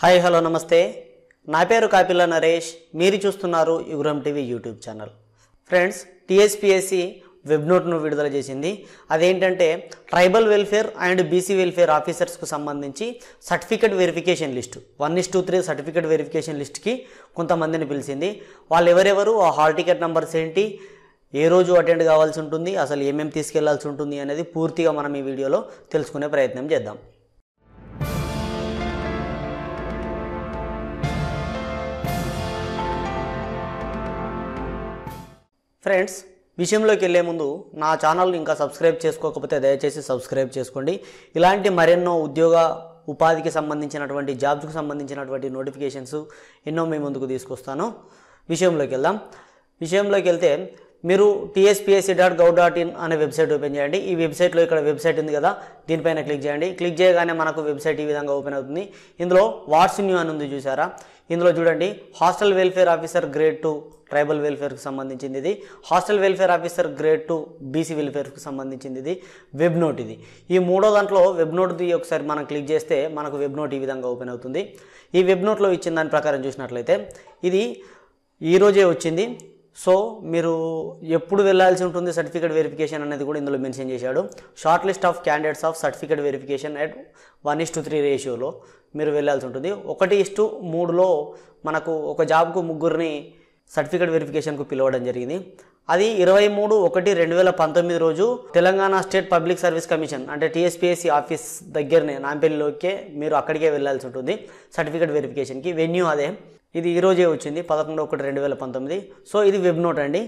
hi hello నమస్తే నా పేరు కాపిల్ల నరేష్ మీరు చూస్తున్నారు Yugram TV YouTube channel friends TSPSC web నోట్ను విడుదల చేసింది అదేంటంటే tribal welfare and BC welfare ఆఫీసర్స్కు సంబంధించి certificate verification list one is to three certificate verification లిస్ట్కి కొంతమందిని పిలిచింది వాళ్ళు ఎవరెవరు ఆ హాల్ టికెట్ నెంబర్స్ ఏంటి ఏ రోజు అటెండ్ కావాల్సి ఉంటుంది అసలు ఏమేమి తీసుకెళ్లాల్సి ఉంటుంది అనేది పూర్తిగా మనం ఈ వీడియోలో తెలుసుకునే ప్రయత్నం చేద్దాం ఫ్రెండ్స్ విషయంలోకి వెళ్లే ముందు నా ఛానల్ని ఇంకా సబ్స్క్రైబ్ చేసుకోకపోతే దయచేసి సబ్స్క్రైబ్ చేసుకోండి ఇలాంటి మరెన్నో ఉద్యోగ ఉపాధికి సంబంధించినటువంటి జాబ్స్కు సంబంధించినటువంటి నోటిఫికేషన్స్ ఎన్నో మీ ముందుకు తీసుకొస్తాను విషయంలోకి వెళ్దాం విషయంలోకి వెళ్తే మీరు TSPSC dot gov dot in అనే వెబ్సైట్ ఓపెన్ చేయండి ఈ వెబ్సైట్లో ఇక్కడ వెబ్సైట్ ఉంది కదా దీనిపైన క్లిక్ చేయండి క్లిక్ చేయగానే మనకు వెబ్సైట్ ఈ విధంగా ఓపెన్ అవుతుంది ఇందులో వాట్స్ న్యూ అని ఉంది చూసారా ఇందులో చూడండి hostel welfare officer grade two tribal వెల్ఫేర్కి సంబంధించింది ఇది hostel welfare officer grade two BC వెల్ఫేర్కి సంబంధించింది ఇది వెబ్ నోట్ ఇది ఈ మూడో దాంట్లో వెబ్ నోట్ది ఒకసారి మనం క్లిక్ చేస్తే మనకు వెబ్ నోట్ ఈ విధంగా ఓపెన్ అవుతుంది ఈ వెబ్ నోట్లో ఇచ్చిన దాని ప్రకారం చూసినట్లయితే ఇది ఈరోజే వచ్చింది సో మీరు ఎప్పుడు వెళ్ళాల్సి ఉంటుంది సర్టిఫికేట్ వెరిఫికేషన్ అనేది కూడా ఇందులో మెన్షన్ చేశాడు short list of candidates of certificate verification at one is to three రేషియోలో మీరు వెళ్ళాల్సి ఉంటుంది ఒకటి టు మూడులో మనకు ఒక జాబ్కు ముగ్గురిని సర్టిఫికేట్ వెరిఫికేషన్కు పిలవడం జరిగింది అది ఇరవై మూడు ఒకటి రెండు వేల పంతొమ్మిది రోజు Telangana state public service commission అంటే టీఎస్పీఎస్సీ ఆఫీస్ దగ్గరనే నాంపల్లిలోకే మీరు అక్కడికే వెళ్ళాల్సి ఉంటుంది సర్టిఫికేట్ వెరిఫికేషన్కి వెన్యూ అదే ఇది ఈరోజే వచ్చింది పదకొండు ఒకటి రెండు వేల పంతొమ్మిది సో ఇది వెబ్ నోట్ అండి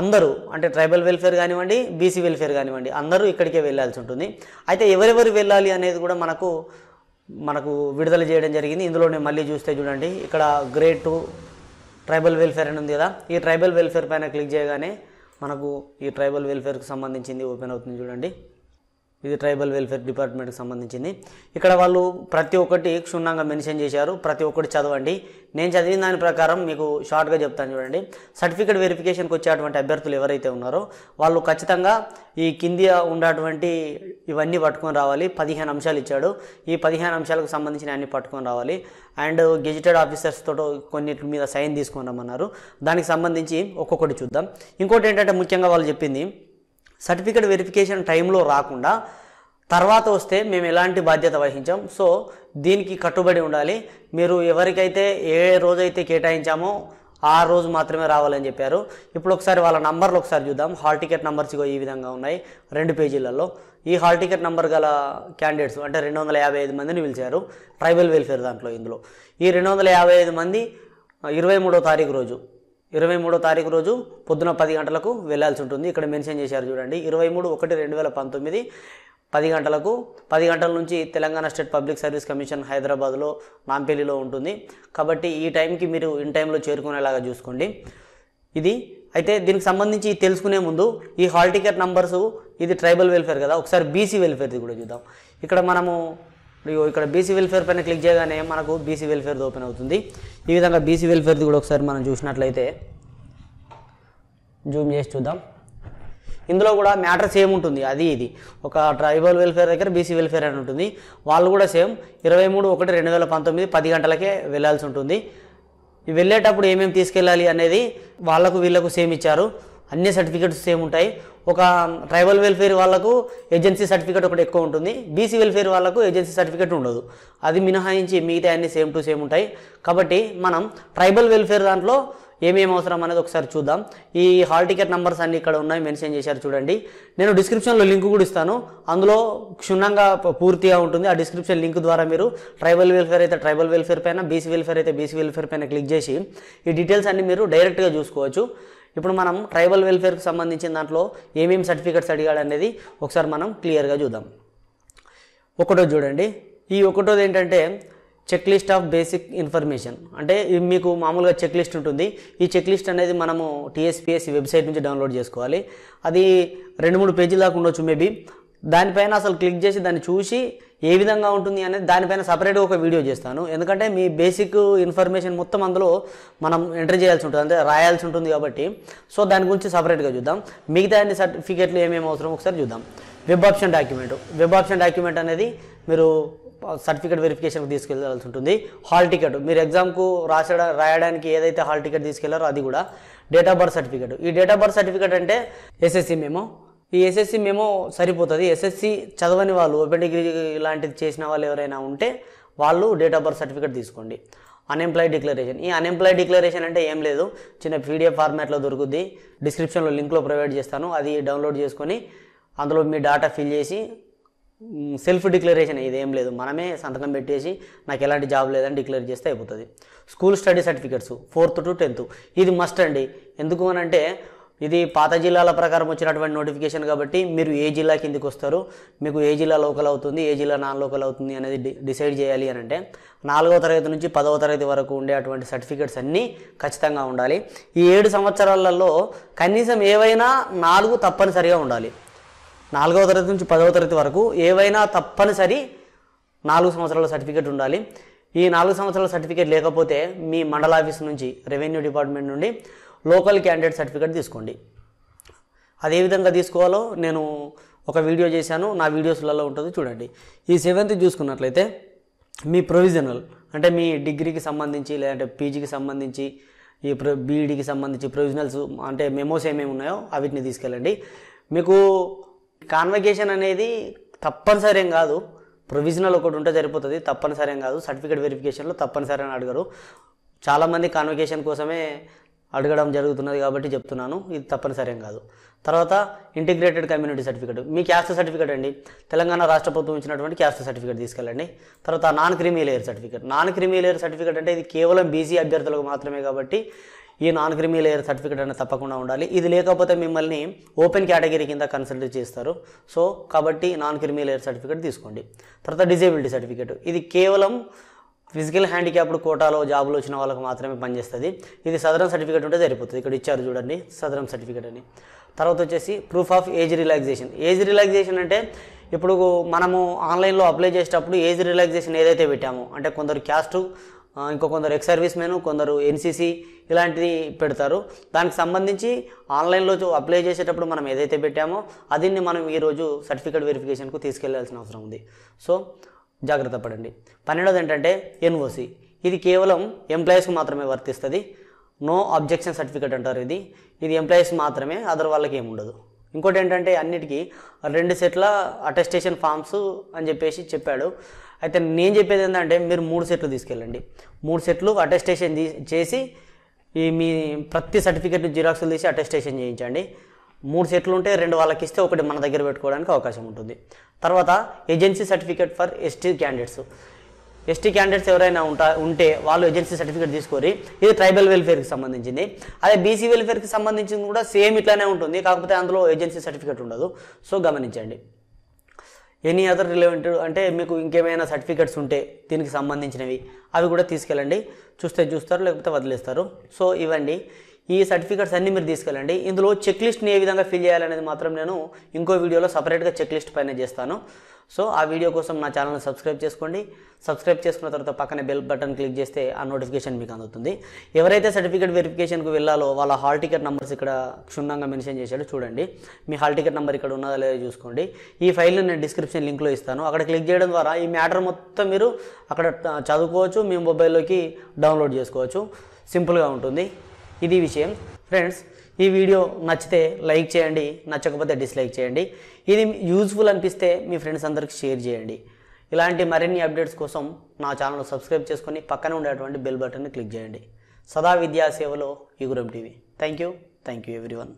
అందరూ అంటే ట్రైబల్ వెల్ఫేర్ కానివ్వండి బీసీ వెల్ఫేర్ కానివ్వండి అందరూ ఇక్కడికే వెళ్ళాల్సి ఉంటుంది అయితే ఎవరెవరు వెళ్ళాలి అనేది కూడా మనకు మనకు విడుదల చేయడం జరిగింది ఇందులోనే మళ్ళీ చూస్తే చూడండి ఇక్కడ గ్రేడ్ టూ ట్రైబల్ వెల్ఫేర్ అని ఉంది కదా ఈ ట్రైబల్ వెల్ఫేర్ పైన క్లిక్ చేయగానే మనకు ఈ ట్రైబల్ వెల్ఫేర్కి సంబంధించింది ఓపెన్ అవుతుంది చూడండి ఇది ట్రైబల్ వెల్ఫేర్ డిపార్ట్మెంట్కి సంబంధించింది ఇక్కడ వాళ్ళు ప్రతి ఒక్కటి క్షుణ్ణంగా మెన్షన్ చేశారు ప్రతి ఒక్కటి చదవండి నేను చదివిన దాని ప్రకారం మీకు షార్ట్గా చెప్తాను చూడండి సర్టిఫికేట్ వెరిఫికేషన్కి వచ్చేటువంటి అభ్యర్థులు ఎవరైతే ఉన్నారో వాళ్ళు ఖచ్చితంగా ఈ కింది ఉన్నటువంటి ఇవన్నీ పట్టుకొని రావాలి పదిహేను అంశాలు ఇచ్చాడు ఈ పదిహేను అంశాలకు సంబంధించిన అన్ని పట్టుకొని రావాలి అండ్ గెజిటెడ్ ఆఫీసర్స్ తోటో కొన్నిటి మీద సైన్ తీసుకుని రమ్మన్నారు దానికి సంబంధించి ఒక్కొక్కటి చూద్దాం ఇంకోటి ఏంటంటే ముఖ్యంగా వాళ్ళు చెప్పింది సర్టిఫికేట్ వెరిఫికేషన్ టైంలో రాకుండా తర్వాత వస్తే మేము ఎలాంటి బాధ్యత వహించాం సో దీనికి కట్టుబడి ఉండాలి మీరు ఎవరికైతే ఏ రోజైతే కేటాయించామో ఆ రోజు మాత్రమే రావాలని చెప్పారు ఇప్పుడు ఒకసారి వాళ్ళ నంబర్లు ఒకసారి చూద్దాం హాల్ టికెట్ నంబర్స్ ఇగో ఈ విధంగా ఉన్నాయి రెండు పేజీలలో ఈ హాల్ టికెట్ నంబర్ గల క్యాండిడేట్స్ అంటే రెండు వందల యాభై ఐదు మందిని పిలిచారు ట్రైబల్ వెల్ఫేర్ దాంట్లో ఇందులో ఈ రెండు వందల యాభై ఐదు మంది ఇరవై మూడో తారీఖు రోజు ఇరవై మూడో తారీఖు రోజు పొద్దున పది గంటలకు వెళ్లాల్సి ఉంటుంది ఇక్కడ మెన్షన్ చేశారు చూడండి ఇరవై మూడు ఒకటి రెండు వేల పంతొమ్మిది పది గంటలకు పది గంటల నుంచి Telangana state public service commission హైదరాబాద్లో నాంపల్లిలో ఉంటుంది కాబట్టి ఈ టైంకి మీరు ఇన్ టైంలో చేరుకునేలాగా చూసుకోండి ఇది అయితే దీనికి సంబంధించి తెలుసుకునే ముందు ఈ హాల్ టికెట్ నంబర్స్ ఇది ట్రైబల్ వెల్ఫేర్ కదా ఒకసారి బీసీ వెల్ఫేర్ది కూడా చూద్దాం ఇక్కడ మనము ఇప్పుడు ఇక్కడ బీసీ వెల్ఫేర్ పైన క్లిక్ చేయగానే మనకు బీసీ వెల్ఫేర్ ఓపెన్ అవుతుంది ఈ విధంగా బీసీ వెల్ఫేర్ది కూడా ఒకసారి మనం చూసినట్లయితే జూమ్ చేసి చూద్దాం ఇందులో కూడా మ్యాటర్ సేమ్ ఉంటుంది అది ఇది ఒక ట్రైబల్ వెల్ఫేర్ దగ్గర బీసీ వెల్ఫేర్ అని ఉంటుంది వాళ్ళు కూడా సేమ్ ఇరవై మూడు ఒకటి రెండు వేల పంతొమ్మిది పది గంటలకే వెళ్ళాల్సి ఉంటుంది వెళ్ళేటప్పుడు ఏమేమి తీసుకెళ్ళాలి అనేది వాళ్ళకు వీళ్ళకు సేమ్ ఇచ్చారు అన్ని సర్టిఫికేట్స్ సేమ్ ఉంటాయి ఒక ట్రైబల్ వెల్ఫేర్ వాళ్ళకు ఏజెన్సీ సర్టిఫికేట్ ఒకటి ఎక్కువ ఉంటుంది బీసీ వెల్ఫేర్ వాళ్ళకు ఏజెన్సీ సర్టిఫికేట్ ఉండదు అది మినహాయించి మిగతా అన్ని సేమ్ టు సేమ్ ఉంటాయి కాబట్టి మనం ట్రైబల్ వెల్ఫేర్ దాంట్లో ఏమేమి అవసరం అనేది ఒకసారి చూద్దాం ఈ హాల్ టికెట్ నెంబర్స్ అన్ని ఇక్కడ ఉన్నాయి మెన్షన్ చేశారు చూడండి నేను డిస్క్రిప్షన్లో లింక్ కూడా ఇస్తాను అందులో క్షుణ్ణంగా పూర్తిగా ఉంటుంది ఆ డిస్క్రిప్షన్ లింక్ ద్వారా మీరు ట్రైబల్ వెల్ఫేర్ అయితే ట్రైబల్ వెల్ఫేర్ పైన బీసీ వెల్ఫేర్ అయితే బీసీ వెల్ఫేర్ పైన క్లిక్ చేసి ఈ డీటెయిల్స్ అన్ని మీరు డైరెక్ట్గా చూసుకోవచ్చు ఇప్పుడు మనం ట్రైబల్ వెల్ఫేర్కి సంబంధించిన దాంట్లో ఏమేమి సర్టిఫికెట్స్ అడిగాడు అనేది ఒకసారి మనం క్లియర్గా చూద్దాం ఒకటో చూడండి ఈ ఒకటోది ఏంటంటే check list of basic information అంటే మీకు మామూలుగా చెక్ లిస్ట్ ఉంటుంది ఈ చెక్ లిస్ట్ అనేది మనము టీఎస్పీఎస్సి వెబ్సైట్ నుంచి డౌన్లోడ్ చేసుకోవాలి అది రెండు మూడు పేజీలు దాకా ఉండొచ్చు మేబీ దానిపైన అసలు క్లిక్ చేసి దాన్ని చూసి ఏ విధంగా ఉంటుంది అనేది దానిపైన సపరేట్గా ఒక వీడియో చేస్తాను ఎందుకంటే మీ బేసిక్ ఇన్ఫర్మేషన్ మొత్తం అందులో మనం ఎంటర్ చేయాల్సి ఉంటుంది అంటే రాయాల్సి ఉంటుంది కాబట్టి సో దాని గురించి సపరేట్గా చూద్దాం మిగతా అన్ని సర్టిఫికేట్లు ఏమేమి అవసరం ఒకసారి చూద్దాం web option document web option document అనేది మీరు సర్టిఫికేట్ వెరిఫికేషన్కి తీసుకెళ్ళాల్సి ఉంటుంది హాల్ టికెట్ మీరు ఎగ్జామ్కు రాసడ రాయడానికి ఏదైతే హాల్ టికెట్ తీసుకెళ్లారో అది కూడా డేట్ ఆఫ్ బర్త్ సర్టిఫికేట్ ఈ డేట్ ఆఫ్ బర్త్ సర్టిఫికేట్ అంటే ఎస్ఎస్సి మేము ఈ ఎస్ఎస్సి మేము సరిపోతుంది ఎస్ఎస్సి చదవని వాళ్ళు ఓపెన్ డిగ్రీ ఇలాంటిది చేసిన వాళ్ళు ఎవరైనా ఉంటే వాళ్ళు డేట్ ఆఫ్ బర్త్ సర్టిఫికేట్ తీసుకోండి అన్ఎంప్లాయ్ డిక్లరేషన్ ఈ అన్ఎంప్లాయ్ డిక్లరేషన్ అంటే ఏం లేదు చిన్న పీడిఎఫ్ ఫార్మాట్లో దొరుకుద్ది డిస్క్రిప్షన్లో లింక్లో ప్రొవైడ్ చేస్తాను అది డౌన్లోడ్ చేసుకొని అందులో మీ డాటా ఫిల్ చేసి సెల్ఫ్ డిక్లరేషన్ ఏం లేదు మనమే సంతకం పెట్టేసి నాకు ఎలాంటి జాబ్ లేదని డిక్లేర్ చేస్తే అయిపోతుంది school study certificates fourth to tenth ఇది మస్ట్ అండి ఎందుకు అంటే ఇది పాత జిల్లాల ప్రకారం వచ్చినటువంటి నోటిఫికేషన్ కాబట్టి మీరు ఏ జిల్లా కిందికి వస్తారు మీకు ఏ జిల్లా లోకల్ అవుతుంది ఏ జిల్లా నాన్ లోకల్ అవుతుంది అనేది డిసైడ్ చేయాలి అని అంటే నాలుగవ తరగతి నుంచి పదవ తరగతి వరకు ఉండే అటువంటి సర్టిఫికేట్స్ అన్నీ ఖచ్చితంగా ఉండాలి ఈ ఏడు సంవత్సరాలలో కనీసం ఏవైనా నాలుగు తప్పనిసరిగా ఉండాలి నాలుగవ తరగతి నుంచి పదవ తరగతి వరకు ఏవైనా తప్పనిసరి నాలుగు సంవత్సరాల సర్టిఫికేట్ ఉండాలి ఈ నాలుగు సంవత్సరాల సర్టిఫికేట్ లేకపోతే మీ మండల ఆఫీస్ నుంచి రెవెన్యూ డిపార్ట్మెంట్ నుండి లోకల్ క్యాండిడేట్ సర్టిఫికేట్ తీసుకోండి విధంగా తీసుకోవాలో నేను ఒక వీడియో చేశాను నా వీడియోస్లలో ఉంటుంది చూడండి ఈ సెవెంత్ చూసుకున్నట్లయితే మీ ప్రొవిజనల్ అంటే మీ డిగ్రీకి సంబంధించి లేదంటే పీజీకి సంబంధించి ఈ ప్రొ బీఈడికి సంబంధించి ప్రొవిజనల్స్ అంటే మెమోస్ ఏమేమి ఉన్నాయో అవిటిని తీసుకెళ్ళండి మీకు కాన్వకేషన్ అనేది తప్పనిసరి ఏం కాదు ప్రొవిజనల్ ఒకటి ఉంటే సరిపోతుంది తప్పనిసరి ఏం కాదు సర్టిఫికేట్ వెరిఫికేషన్లో తప్పనిసరి అని అడగరు చాలామంది కాన్వకేషన్ కోసమే అడగడం జరుగుతున్నది కాబట్టి చెప్తున్నాను ఇది ఏం కాదు తర్వాత ఇంటిగ్రేటెడ్ కమ్యూనిటీ సర్టిఫికేట్ మీ క్యాస్ట్ సర్టిఫికేట్ అండి తెలంగాణ రాష్ట్ర ప్రభుత్వం ఇచ్చినటువంటి క్యాస్ట్ సర్టిఫికేట్ తీసుకెళ్ళండి తర్వాత non creamy layer certificate non creamy layer certificate అంటే ఇది కేవలం బీసీ అభ్యర్థులకు మాత్రమే కాబట్టి ఈ నాన్ క్రిమీ లేయర్ సర్టిఫికేట్ అనేది తప్పకుండా ఉండాలి ఇది లేకపోతే మిమ్మల్ని ఓపెన్ కేటగిరీ కింద కన్సిడర్ చేస్తారు సో కాబట్టి నాన్ క్రిమీ లేయర్ సర్టిఫికేట్ తీసుకోండి తర్వాత డిజేబిలిటీ సర్టిఫికేట్ ఇది కేవలం ఫిజికల్ హ్యాండిక్యాప్డ్ కోటాలో జాబులు వచ్చిన వాళ్ళకి మాత్రమే పనిచేస్తుంది ఇది సదరం సర్టిఫికేట్ ఉంటే సరిపోతుంది ఇక్కడ ఇచ్చారు చూడండి సదరం సర్టిఫికేట్ అని తర్వాత వచ్చేసి proof of age relaxation age relaxation అంటే ఇప్పుడు మనము ఆన్లైన్లో అప్లై చేసేటప్పుడు ఏజ్ రిలాక్సేషన్ ఏదైతే పెట్టామో అంటే కొందరు క్యాస్ట్ ఇంకో కొందరు ఎక్స్ సర్వీస్ మెను కొందరు ఎన్సీసీ ఇలాంటివి పెడతారు దానికి సంబంధించి ఆన్లైన్లో అప్లై చేసేటప్పుడు మనం ఏదైతే పెట్టామో అదిన్ని మనం ఈరోజు సర్టిఫికేట్ వెరిఫికేషన్కు తీసుకెళ్లాల్సిన అవసరం ఉంది సో జాగ్రత్త పడండి పన్నెండోది ఏంటంటే ఎన్ఓసి ఇది కేవలం ఎంప్లాయీస్కి మాత్రమే వర్తిస్తుంది నో అబ్జెక్షన్ సర్టిఫికేట్ అంటారు ఇది ఇది ఎంప్లాయీస్ మాత్రమే అదర్ వాళ్ళకి ఏముండదు ఇంకోటి ఏంటంటే అన్నిటికీ రెండు సెట్ల అటెస్టేషన్ ఫామ్స్ అని చెప్పేసి చెప్పాడు అయితే నేను చెప్పేది ఏంటంటే మీరు మూడు సెట్లు తీసుకెళ్ళండి మూడు సెట్లు అటెస్టేషన్ చేసి ఈ మీ ప్రతి సర్టిఫికెట్ జిరాక్స్లు తీసి అటెస్టేషన్ చేయించండి మూడు సెట్లు ఉంటే రెండు వాళ్ళకి ఇస్తే ఒకటి మన దగ్గర పెట్టుకోవడానికి అవకాశం ఉంటుంది తర్వాత agency certificate for ST candidates ST candidates ఎవరైనా ఉంటా ఉంటే వాళ్ళు ఏజెన్సీ సర్టిఫికేట్ తీసుకొని ఇది ట్రైబల్ వెల్ఫేర్కి సంబంధించింది అదే బీసీ వెల్ఫేర్కి సంబంధించింది కూడా సేమ్ ఇట్లానే ఉంటుంది కాకపోతే అందులో ఏజెన్సీ సర్టిఫికేట్ ఉండదు సో గమనించండి ఎనీ అదర్ రిలేవెంట్ అంటే మీకు ఇంకేమైనా సర్టిఫికేట్స్ ఉంటే దీనికి సంబంధించినవి అవి కూడా తీసుకెళ్ళండి చూస్తే చూస్తారు లేకపోతే వదిలేస్తారు సో ఇవండి ఈ సర్టిఫికెట్స్ అన్ని మీరు తీసుకెళ్ళండి ఇందులో చెక్ లిస్ట్ని ఏ విధంగా ఫిల్ చేయాలనేది మాత్రం నేను ఇంకో వీడియోలో సపరేట్గా చెక్ లిస్ట్ పైన చేస్తాను సో ఆ వీడియో కోసం నా ఛానల్ని సబ్స్క్రైబ్ చేసుకోండి సబ్స్క్రైబ్ చేసుకున్న తర్వాత పక్కన బెల్ బటన్ క్లిక్ చేస్తే ఆ నోటిఫికేషన్ మీకు అందుతుంది ఎవరైతే సర్టిఫికేట్ వెరిఫికేషన్కు వెళ్ళాలో వాళ్ళ హాల్ టికెట్ నెంబర్స్ ఇక్కడ క్షుణ్ణంగా మెన్షన్ చేశాడు చూడండి మీ హాల్ టికెట్ నెంబర్ ఇక్కడ ఉన్నదా లేదో చూసుకోండి ఈ ఫైల్ని నేను డిస్క్రిప్షన్ లింక్లో ఇస్తాను అక్కడ క్లిక్ చేయడం ద్వారా ఈ మ్యాటర్ మొత్తం మీరు అక్కడ చదువుకోవచ్చు మీ మొబైల్లోకి డౌన్లోడ్ చేసుకోవచ్చు సింపుల్గా ఉంటుంది ఇది విషయం ఫ్రెండ్స్ ఈ వీడియో నచ్చితే లైక్ చేయండి నచ్చకపోతే డిస్లైక్ చేయండి ఇది యూజ్ఫుల్ అనిపిస్తే మీ ఫ్రెండ్స్ అందరికి షేర్ చేయండి ఇలాంటి మరిన్ని అప్డేట్స్ కోసం నా ఛానల్ సబ్స్క్రైబ్ చేసుకొని పక్కన ఉండేటువంటి బెల్ బటన్ని క్లిక్ చేయండి సదా విద్యా సేవలో Yugram TV thank you thank you everyone